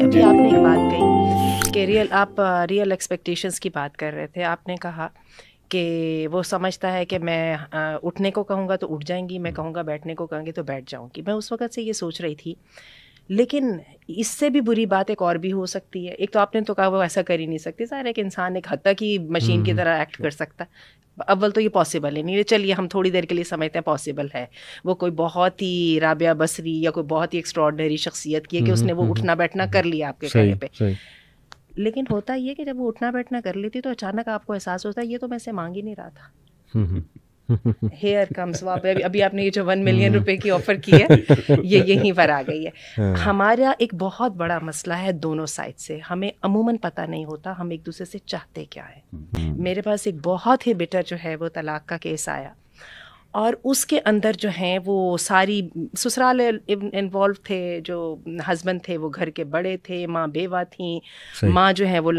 अभी आपने एक बात कही कि रियल आप रियल एक्सपेक्टेशंस की बात कर रहे थे आपने कहा कि वो समझता है कि मैं उठने को कहूँगा तो उठ जाएंगी मैं कहूँगा बैठने को कहूँगी तो बैठ जाऊँगी मैं उस वक़्त से ये सोच रही थी लेकिन इससे भी बुरी बात एक और भी हो सकती है एक तो आपने तो कहा वो ऐसा कर ही नहीं सकती सारा एक इंसान एक हद तक ही मशीन की हम्म। तरह एक्ट कर सकता अव्वल तो ये पॉसिबल ही नहीं है चलिए हम थोड़ी देर के लिए समझते हैं पॉसिबल है वो कोई बहुत ही राबिया बसरी या कोई बहुत ही एक्स्ट्रॉडनरी शख्सियत की है कि हम्म, उसने वो हम्म, उठना बैठना कर लिया आपके कहने पे लेकिन होता ये कि जब वो उठना बैठना कर लेती तो अचानक आपको एहसास होता है ये तो मैं इसे मांग ही नहीं रहा था हेयर कम्स वहाँ अभी अभी आपने ये जो वन मिलियन hmm. रुपए की ऑफर की है ये यहीं पर आ गई है hmm. हमारा एक बहुत बड़ा मसला है दोनों साइड से हमें अमूमन पता नहीं होता हम एक दूसरे से चाहते क्या है hmm. मेरे पास एक बहुत ही बेटर जो है वो तलाक का केस आया और उसके अंदर जो हैं वो सारी ससुराल इन्वॉल्व थे जो हस्बैंड थे वो घर के बड़े थे माँ बेवा थी माँ जो है वो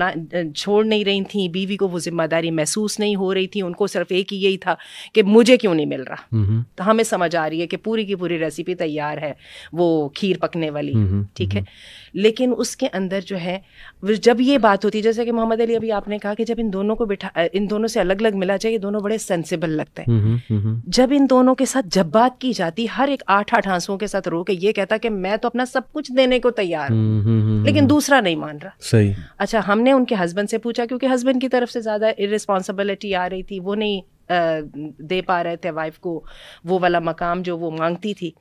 छोड़ नहीं रही थी बीवी को वो जिम्मेदारी महसूस नहीं हो रही थी उनको सिर्फ एक ही यही था कि मुझे क्यों नहीं मिल रहा तो हमें समझ आ रही है कि पूरी की पूरी रेसिपी तैयार है वो खीर पकने वाली ठीक है लेकिन उसके अंदर जो है जब ये बात होती है जैसे कि मोहम्मद अली अभी आपने कहा कि जब इन दोनों को बिठा इन दोनों से अलग अलग मिला चाहिए दोनों बड़े सेंसिबल लगते हैं जब जब इन दोनों के साथ जब बात की जाती हर एक आठ आठ आंसुओं के साथ रो के ये कहता कि मैं तो अपना सब कुछ देने को तैयार हूँ हम्म, हम्म, हम्म, लेकिन दूसरा नहीं मान रहा सही अच्छा हमने उनके हस्बैंड से पूछा क्योंकि हस्बैंड की तरफ से ज़्यादा इरेस्पॉन्सिबिलिटी आ रही थी वो नहीं दे पा रहे थे वाइफ को वो वाला मकाम जो वो मांगती थी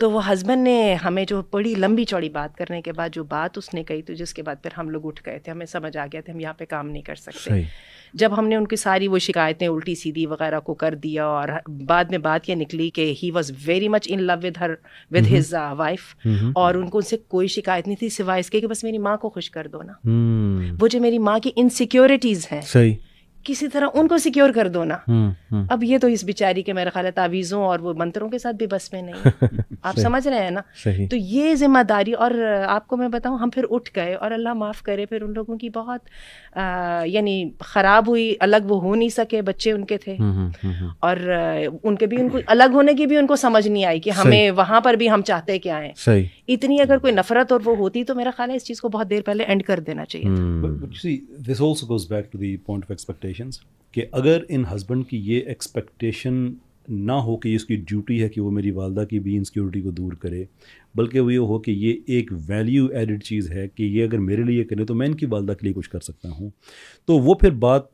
तो वो हस्बैंड ने हमें जो बड़ी लंबी चौड़ी बात करने के बाद जो बात उसने कही तो जिसके बाद फिर हम लोग उठ गए थे हमें समझ आ गया था हम यहाँ पे काम नहीं कर सकते जब हमने उनकी सारी वो शिकायतें उल्टी सीधी वगैरह को कर दिया और बाद में बात ये निकली कि he was very much in love with her with his wife और उनको उनसे कोई शिकायत नहीं थी सिवाय इसके कि बस मेरी माँ को खुश कर दो ना हम्म। वो जो मेरी माँ की इनसिक्योरिटीज़ हैं सही किसी तरह उनको सिक्योर कर दो ना हम्म, हम्म। अब ये तो इस बिचारी के मेरा ख्याल है तावीज़ों और वो मंत्रों के साथ भी बस में नहीं आप समझ रहे हैं ना तो ये जिम्मेदारी और आपको मैं बताऊँ हम फिर उठ गए और अल्लाह माफ़ करे फिर उन लोगों की बहुत यानी ख़राब हुई अलग वो हो नहीं सके बच्चे उनके थे हम्म, और उनके भी उनको अलग होने की भी उनको समझ नहीं आई कि हमें वहाँ पर भी हम चाहते क्या हैं इतनी अगर कोई नफरत और वो होती तो मेरा ख्याल है इस चीज़ को बहुत देर पहले एंड कर देना चाहिए एक्सपेक्टेशंस कि अगर इन हस्बैंड की ये एक्सपेक्टेशन ना हो कि इसकी ड्यूटी है कि वो मेरी वालदा की भी इनसिक्योरिटी को दूर करे बल्कि वो ये हो कि ये एक वैल्यू एडिड चीज़ है कि ये अगर मेरे लिए करें तो मैं इनकी वालदा के लिए कुछ कर सकता हूँ तो वो फिर बात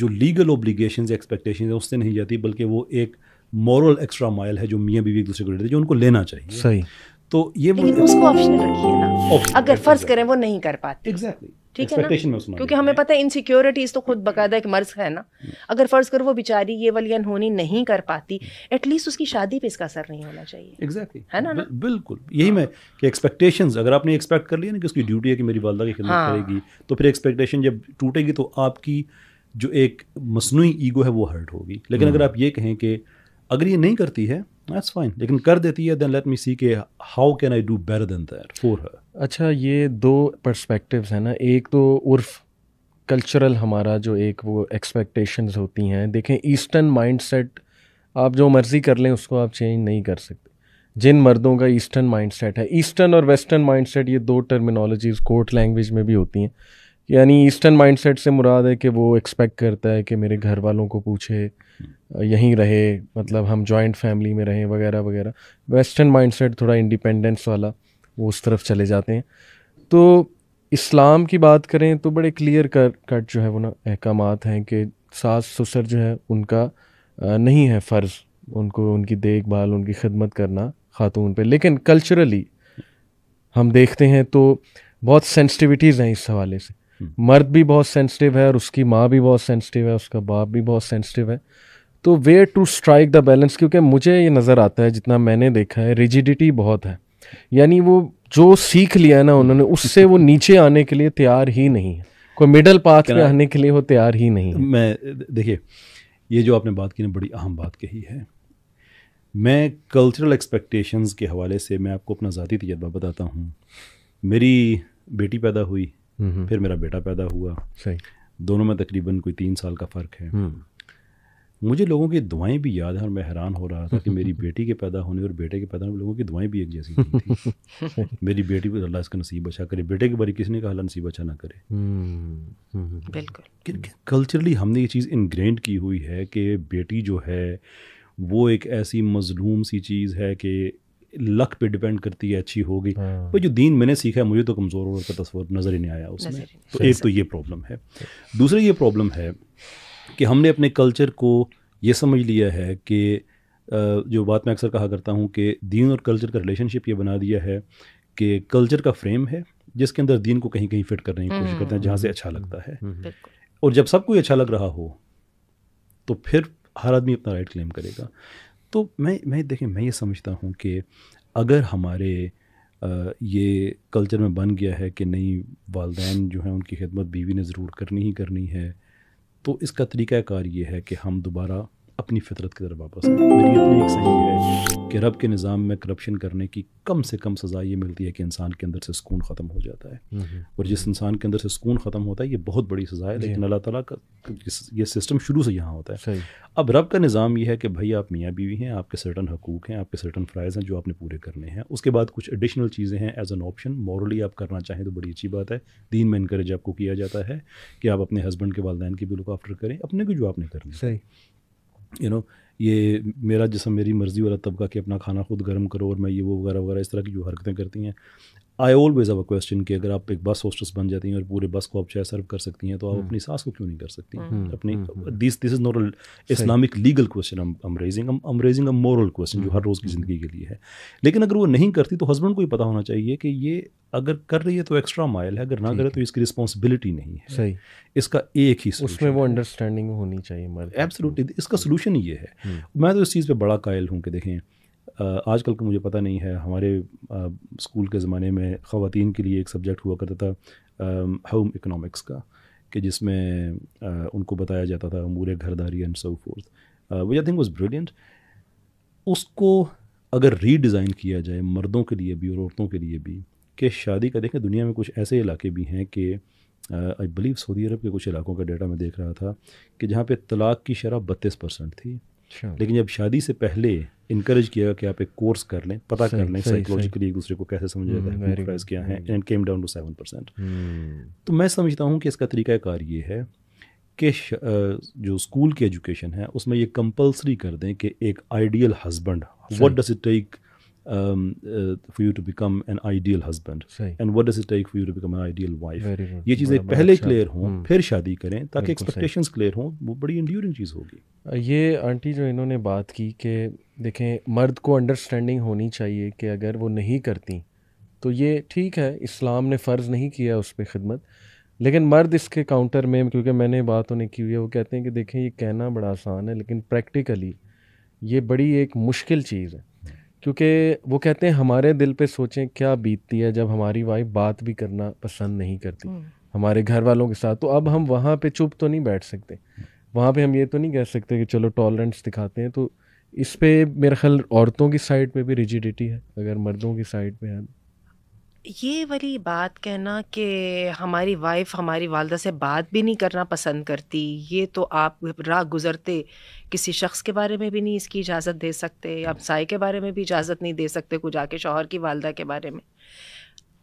जो लीगल ओब्लिगेशन एक्सपेक्टेशन है उससे नहीं जाती बल्कि वो एक मॉरल एक्स्ट्रा माइल है जो मियाँ बीवी एक दूसरे को देते जो उनको लेना चाहिए सही तो ये उसको ऑप्शन रखिए ना अगर फर्ज करें वो नहीं कर पाते एग्जैक्टली exactly. ठीक है ना क्योंकि हमें पता है इनसिक्योरिटीज तो खुद बकायदा एक मर्ज है ना अगर फर्ज करो वो बेचारी ये वाली अनहोनी नहीं कर पाती एटलीस्ट उसकी शादी पे इसका असर नहीं होना चाहिए एग्जैक्टली exactly. है ना, ना? बिल, बिल्कुल यही मैं कि एक्सपेक्टेशंस अगर आपने एक्सपेक्ट कर लिया ना कि उसकी ड्यूटी है कि मेरी वालदा की खिदमत हाँ। करेगी तो फिर एक्सपेक्टेशन जब टूटेगी तो आपकी जो एक मसनू ईगो है वो हर्ट होगी लेकिन हम्म। अगर आप ये कहें कि अगर ये नहीं करती है दैट्स फाइन लेकिन कर देती है देन लेट मी सी के how can I do better than that for her अच्छा ये दो पर्सपेक्टिव्स हैं ना एक तो उर्फ कल्चरल हमारा जो एक वो एक्सपेक्टेशंस होती हैं देखें ईस्टर्न माइंडसेट आप जो मर्ज़ी कर लें उसको आप चेंज नहीं कर सकते जिन मर्दों का ईस्टर्न माइंडसेट है ईस्टर्न और वेस्टर्न माइंडसेट ये दो टर्मिनोलॉजीज़ कोर्ट लैंग्वेज में भी होती हैं यानी ईस्टर्न माइंडसेट से मुराद है कि वो एक्सपेक्ट करता है कि मेरे घर वालों को पूछे हम्म। यहीं रहे मतलब हम जॉइंट फैमिली में रहें वगैरह वगैरह वेस्टर्न माइंडसेट थोड़ा इंडिपेंडेंस वाला वो उस तरफ चले जाते हैं तो इस्लाम की बात करें तो बड़े क्लियर कर कट जो है वो ना अहकाम हैं कि सास ससुर जो है उनका नहीं है फ़र्ज़ उनको उनकी देखभाल उनकी खदमत करना खातून पे लेकिन कल्चरली हम देखते हैं तो बहुत सेंसिटिविटीज़ हैं इस हवाले से हम्म। मर्द भी बहुत सेंसिटिव है और उसकी माँ भी बहुत सेंसिटिव है उसका बाप भी बहुत सेंसिटिव है तो where to strike the balance क्योंकि मुझे ये नज़र आता है जितना मैंने देखा है रिजिडिटी बहुत है यानी वो जो सीख लिया है ना उन्होंने उससे वो नीचे आने के लिए तैयार ही नहीं है कोई मिडल पाथ में आने के लिए वो तैयार ही नहीं है मैं देखिए ये जो आपने बात की ना बड़ी अहम बात कही है मैं कल्चरल एक्सपेक्टेशंस के हवाले से मैं आपको अपना ज़ाती तजर्बा बताता हूँ मेरी बेटी पैदा हुई हम्म। फिर मेरा बेटा पैदा हुआ सही दोनों में तकरीबन कोई तीन साल का फ़र्क है हम्म। मुझे लोगों की दुआएं भी याद हैं और मैं हैरान हो रहा था कि मेरी बेटी के पैदा होने और बेटे के पैदा होने लोगों की दुआएं भी एक जैसी थी मेरी बेटी पर अल्लाह इसका नसीब अच्छा करे बेटे के बारे किसने कहा नसीब अच्छा ना करे हम्म, बिल्कुल कल्चरली हमने ये चीज़ इनग्रेंड की हुई है कि बेटी जो है वो एक ऐसी मजलूम सी चीज़ है कि लक पे डिपेंड करती है अच्छी होगी हाँ। पर जो दीन मैंने सीखा है मुझे तो कमज़ोर होने का तस्वर नज़र ही नहीं आया उसमें तो एक तो ये प्रॉब्लम है दूसरा ये प्रॉब्लम है कि हमने अपने कल्चर को ये समझ लिया है कि जो बात मैं अक्सर कहा करता हूँ कि दीन और कल्चर का रिलेशनशिप ये बना दिया है कि कल्चर का फ्रेम है जिसके अंदर दीन को कहीं कहीं फिट करने की कोशिश करते हैं जहाँ से अच्छा लगता है हम्म, हम्म, हम्म। और जब सब कोई अच्छा लग रहा हो तो फिर हर आदमी अपना राइट क्लेम करेगा तो मैं मैं देखें मैं ये समझता हूँ कि अगर हमारे ये कल्चर में बन गया है कि नई वालदेन जो हैं उनकी खिदमत बीवी ने ज़रूर करनी ही करनी है तो इसका तरीक़ाकार ये है कि हम दोबारा अपनी फितरत की तरफ वापस आए मेरी अपनी एक सही है कि रब के निज़ाम में करप्शन करने की कम से कम सज़ा ये मिलती है कि इंसान के अंदर से सुकून ख़त्म हो जाता है और जिस इंसान के अंदर से सुकून ख़त्म होता है ये बहुत बड़ी सज़ा है लेकिन अल्लाह ताला का ये सिस्टम शुरू से यहाँ होता है अब रब का निज़ाम ये है कि भाई आप मियाँ बीवी हैं आपके सर्टन हकूक़ हैं आपके सर्टन फ़्राइज़ हैं जो आपने पूरे करने हैं उसके बाद कुछ एडिशनल चीज़ें हैं एज एन ऑप्शन मॉरली आप करना चाहें तो बड़ी अच्छी बात है दीन में इनक्रेज आपको किया जाता है कि आप अपने हस्बैंड के वालदेन की भी लुक आफ्टर करें अपने को जो आपने करनी सही यू नो ये मेरा जिसम मेरी मर्ज़ी वाला तबका कि अपना खाना खुद गर्म करो और मैं ये वो वगैरह वगैरह इस तरह की जो हरकतें करती हैं आई ऑलवेज अब क्वेश्चन कि अगर आप एक बस होस्टस बन जाती हैं और पूरे बस को आप चाहे सर्व कर सकती हैं तो आप हम्म। अपनी सास को क्यों नहीं कर सकती हम्म। अपनी this this is not Islamic legal question raising a moral question जो हम्म। हर रोज़ की ज़िंदगी के लिए है लेकिन अगर वो नहीं करती तो हस्बैंड को ही पता होना चाहिए कि ये अगर कर रही है तो एक्स्ट्रा माइल है अगर ना करे तो इसकी रिस्पॉन्सिबिलिटी नहीं है सही इसका एक ही उसमें वो अंडरस्टैंडिंग होनी चाहिए एब्सोल्युटली इसका सोल्यूशन ये है मैं तो इस चीज़ पर बड़ा कायल हूँ कि देखें आजकल का तो मुझे पता नहीं है हमारे स्कूल के ज़माने में ख़वान के लिए एक सब्जेक्ट हुआ करता था होम इकनॉमिक्स का कि जिसमें उनको बताया जाता था अमूर घरदारी and so forth I think was brilliant उसको अगर रीडिज़ाइन किया जाए मर्दों के लिए भी और औरतों के लिए भी कि शादी का देखें दुनिया में कुछ ऐसे इलाके भी हैं कि आई बिलीव सऊदी अरब के कुछ इलाकों का डाटा मैं देख रहा था कि जहाँ पे तलाक की शरह बत्तीस परसेंट थी अच्छा। लेकिन जब शादी से पहले इंकरेज किया कि आप एक कोर्स कर लें पता कर लें साइकोलॉजिकली एक दूसरे को कैसे समझ जाता हम्म, है प्राइस क्या है and came down to seven percent तो मैं समझता हूँ कि इसका तरीक़ाकार ये है कि जो स्कूल की एजुकेशन है उसमें ये कंपलसरी कर दें कि एक ideal husband what does it take um, uh, for you to become an ideal husband and what does it take for you to become an ideal wife ये चीज़ें पहले क्लियर हों फिर शादी करें ताकि expectations clear ho wo badi enduring cheez hogi ye aunty jo inhone baat ki ke dekhen mard ko understanding honi chahiye ke agar wo nahi karti तो ये ठीक है इस्लाम ने फ़र्ज़ नहीं किया उस पर खिदमत लेकिन मर्द इसके काउंटर में क्योंकि मैंने बात उन्हें की हुई है वो कहते हैं कि देखें ये कहना बड़ा आसान है लेकिन प्रैक्टिकली ये बड़ी एक मुश्किल चीज़ है क्योंकि वो कहते हैं हमारे दिल पे सोचें क्या बीतती है जब हमारी वाइफ बात भी करना पसंद नहीं करती हम्म। हमारे घर वालों के साथ तो अब हम वहाँ पे चुप तो नहीं बैठ सकते वहाँ पे हम ये तो नहीं कह सकते कि चलो टॉलरेंस दिखाते हैं तो इस पर मेरा ख्याल औरतों की साइड पे भी रिजिडिटी है अगर मर्दों की साइड पे है तो। ये वाली बात कहना कि हमारी वाइफ हमारी वालदा से बात भी नहीं करना पसंद करती ये तो आप राह गुज़रते किसी शख्स के बारे में भी नहीं इसकी इजाज़त दे सकते आप साय के बारे में भी इजाज़त नहीं दे सकते कुछ आके शोहर की वालदा के बारे में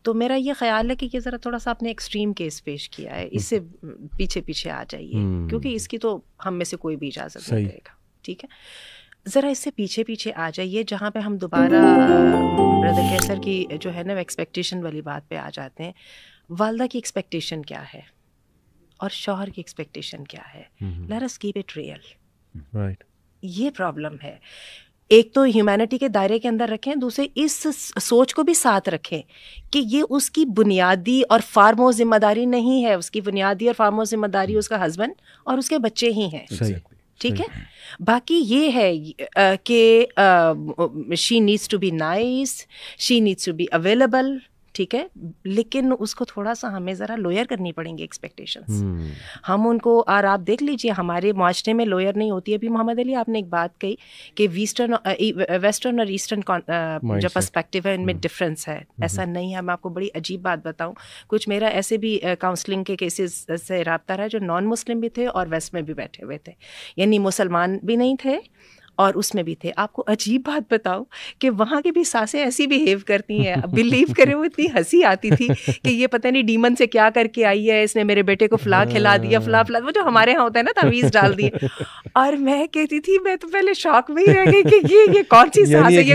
तो मेरा ये ख्याल है कि ये ज़रा थोड़ा सा आपने एक्सट्रीम केस पेश किया है हम्म। इससे पीछे पीछे आ जाइए हम्म। क्योंकि इसकी तो हम में से कोई भी इजाज़त नहीं देगा ठीक है ज़रा इससे पीछे पीछे आ जाइए जहाँ पे हम दोबारा ब्रदर कैसर की जो है ना एक्सपेक्टेशन वाली बात पे आ जाते हैं वालदा की एक्सपेक्टेशन क्या है और शोहर की एक्सपेक्टेशन क्या है let keep it real right ये प्रॉब्लम है एक तो ह्यूमैनिटी के दायरे के अंदर रखें दूसरे इस सोच को भी साथ रखें कि ये उसकी बुनियादी और फार्मो जिम्मेदारी नहीं है उसकी बुनियादी और फार्मो जिम्मेदारी हम्म। उसका हस्बैंड और उसके बच्चे ही हैं exactly. ठीक है हम्म, हम्म। बाकी ये है कि she needs to be nice she needs to be available ठीक है लेकिन उसको थोड़ा सा हमें ज़रा लोयर करनी पड़ेंगी एक्सपेक्टेशन हम्म। hmm. हम उनको और आप देख लीजिए हमारे माशरे में लोयर नहीं होती अभी मोहम्मद अली आपने एक बात कही कि वीस्टर्न वेस्टर्न और ईस्टर्न जो पर्सपेक्टिव है इनमें डिफरेंस हम्म। है हम्म। ऐसा नहीं है मैं आपको बड़ी अजीब बात बताऊँ कुछ मेरा ऐसे भी काउंसलिंग के केसेस से रबता रहा जो नॉन मुस्लिम भी थे और वेस्ट में भी बैठे हुए थे यानी मुसलमान भी नहीं थे और उसमें भी थे आपको अजीब बात बताओ कि वहाँ की भी सासें ऐसी बिहेव करती हैं बिलीव करें वो इतनी हंसी आती थी कि ये पता नहीं डीमन से क्या करके आई है इसने मेरे बेटे को फ्ला खिला दिया फ्ला फला वो जो हमारे यहाँ होता है ना तवीज़ डाल दी और मैं कहती थी मैं तो पहले शौक में ही रह गई कि ये ये कौन सी सास है ये तो ये जो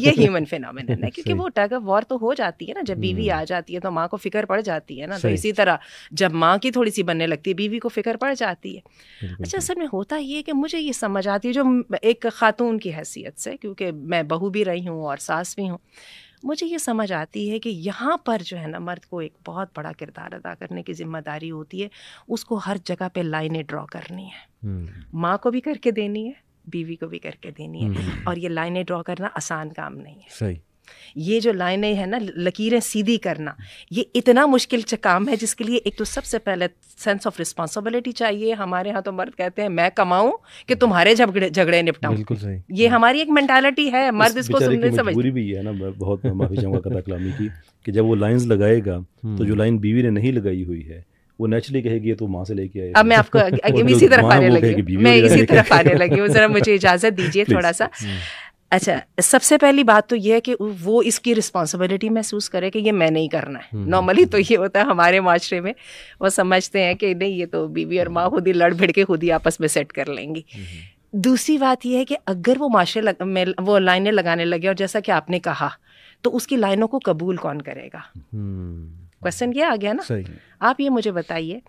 ये ह्यूमन फिनोमिन है क्योंकि वो टग वॉर तो हो जाती है ना जब बीवी हम्म। आ जाती है तो माँ को फिक्र पड़ जाती है ना तो इसी तरह जब माँ की थोड़ी सी बनने लगती है बीवी को फिक्र पड़ जाती है अच्छा असल में होता ये कि मुझे ये समझ समझ आती है जो एक खातून की हैसियत से क्योंकि मैं बहू भी रही हूँ और सास भी हूँ मुझे ये समझ आती है कि यहाँ पर जो है ना मर्द को एक बहुत बड़ा किरदार अदा करने की जिम्मेदारी होती है उसको हर जगह पे लाइनें ड्रॉ करनी है हम्म। माँ को भी करके देनी है बीवी को भी करके देनी है हम्म। और ये लाइनें ड्रॉ करना आसान काम नहीं है सही ये जो लाइनें हैं ना लकीरें सीधी करना ये इतना मुश्किल काम है जिसके लिए एक तो सबसे पहले सेंस ऑफ रिस्पॉन्सिबिलिटी चाहिए हमारे यहाँ तो मर्द कहते हैं मैं कमाऊँ कि तुम्हारे झगड़े झगड़े निपटाऊँ ये हाँ। हमारी एक मेंटालिटी है मर्द इस इसको सुनने समझ भी है ना बहुत माफी चाहूँगा कलामी की कि जब वो लाइंस लगाएगा तो जो लाइन हम्म। बीवी ने नहीं लगाई हुई है वो नेचुरली कहेगी तो माँ से लेके आए अब मैं आपको इसी तरफ आने लगी मैं इसी तरफ आने लगी हूँ जरा मुझे इजाज़त दीजिए थोड़ा सा हम्म। अच्छा सबसे पहली बात तो यह है कि वो इसकी रिस्पॉन्सिबिलिटी महसूस करे कि ये मैं नहीं करना है नॉर्मली हम्म। तो ये होता है हमारे माशरे में वो समझते हैं कि नहीं ये तो बीवी और माँ खुद ही लड़ भिड़ के खुद ही आपस में सेट कर लेंगी हम्म। दूसरी बात यह है कि अगर वो माशरे लग, में वो लाइनें लगाने लगे और जैसा कि आपने कहा तो उसकी लाइनों को कबूल कौन करेगा क्वेश्चन हम्म। ये आ गया ना आप ये मुझे बताइए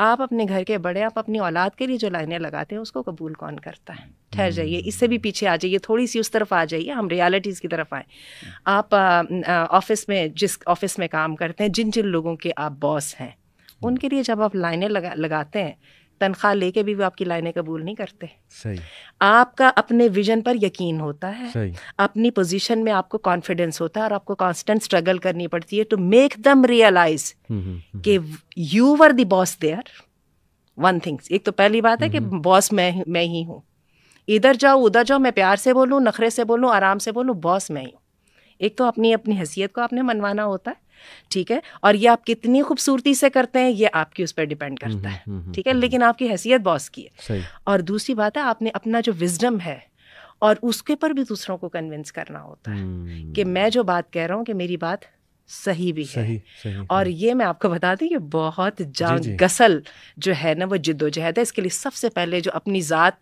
आप अपने घर के बड़े आप अपनी औलाद के लिए जो लाइनें लगाते हैं उसको कबूल कौन करता है ठहर जाइए हम्म। इससे भी पीछे आ जाइए थोड़ी सी उस तरफ आ जाइए हम रियलिटीज़ की तरफ आए हम्म। आप ऑफिस में जिस ऑफिस में काम करते हैं जिन जिन लोगों के आप बॉस हैं हम्म। उनके लिए जब आप लाइनें लगा लगाते हैं तनख्वाह लेके भी वो आपकी लाइनें कबूल नहीं करते सही आपका अपने विजन पर यकीन होता है सही अपनी पोजीशन में आपको कॉन्फिडेंस होता है और आपको कांस्टेंट स्ट्रगल करनी पड़ती है टू मेक दम रियलाइज कि you were boss there one things एक तो पहली बात है कि बॉस हम्म, हम्म। मैं मैं ही हूँ इधर जाओ उधर जाओ मैं प्यार से बोलूँ नखरे से बोलूँ आराम से बोलूँ बॉस मैं ही हूँ एक तो अपनी अपनी हैसियत को आपने मनवाना होता है ठीक है और ये आप कितनी खूबसूरती से करते हैं ये आपकी उस पर डिपेंड करता हम्म, है हम्म, हम्म, ठीक है लेकिन आपकी हैसियत बॉस की है और दूसरी बात है आपने अपना जो विजडम है और उसके पर भी दूसरों को कन्विंस करना होता है कि मैं जो बात कह रहा हूँ कि मेरी बात सही भी सही, है सही, हाँ। और ये मैं आपको बता दी कि बहुत जान गसल जो है ना वो जिद्दोजहद है इसके लिए सबसे पहले जो अपनी ज़ात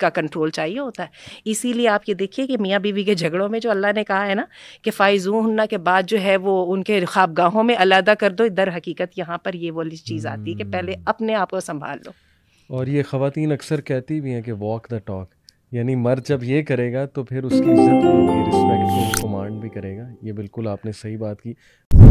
का कंट्रोल चाहिए होता है इसीलिए आप ये देखिए कि मियाँ बीवी के झगड़ों में जो अल्लाह ने कहा है ना कि हन्ना के बाद जो है वो उनके ख्वाबगाहों में अलहदा कर दो दर हकीकत यहाँ पर ये वाली चीज़ आती है कि पहले हम्म। अपने आप को संभाल लो और ये ख़वान अक्सर कहती भी हैं कि वॉक द टॉक यानी मर्द जब ये करेगा तो फिर उसकी इज्जत भी होगी कमांड भी करेगा ये बिल्कुल आपने सही बात की